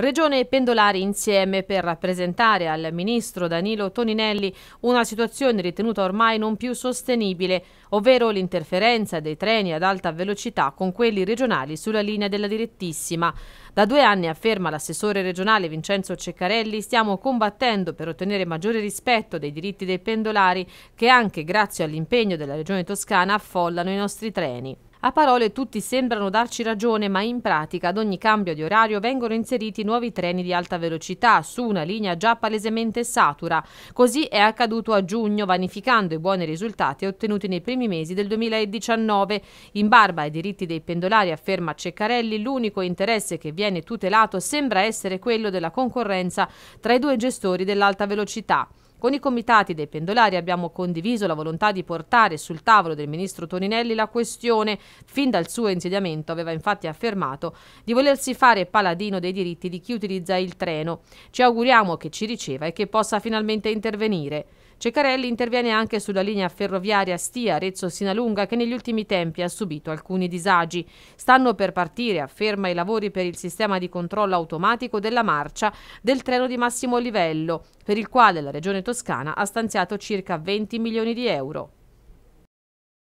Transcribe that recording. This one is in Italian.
Regione e pendolari insieme per rappresentare al ministro Danilo Toninelli una situazione ritenuta ormai non più sostenibile, ovvero l'interferenza dei treni ad alta velocità con quelli regionali sulla linea della direttissima. Da due anni, afferma l'assessore regionale Vincenzo Ceccarelli, stiamo combattendo per ottenere maggiore rispetto dei diritti dei pendolari che anche grazie all'impegno della Regione Toscana affollano i nostri treni. A parole tutti sembrano darci ragione, ma in pratica ad ogni cambio di orario vengono inseriti nuovi treni di alta velocità su una linea già palesemente satura. Così è accaduto a giugno, vanificando i buoni risultati ottenuti nei primi mesi del 2019. In barba ai diritti dei pendolari, afferma Ceccarelli, l'unico interesse che viene tutelato sembra essere quello della concorrenza tra i due gestori dell'alta velocità. Con i comitati dei pendolari abbiamo condiviso la volontà di portare sul tavolo del ministro Toninelli la questione. Fin dal suo insediamento aveva infatti affermato di volersi fare paladino dei diritti di chi utilizza il treno. Ci auguriamo che ci riceva e che possa finalmente intervenire. Ceccarelli interviene anche sulla linea ferroviaria Stia-Arezzo-Sinalunga che negli ultimi tempi ha subito alcuni disagi. Stanno per partire, afferma, i lavori per il sistema di controllo automatico della marcia del treno di massimo livello, per il quale la Regione Toscana ha stanziato circa 20 milioni di euro.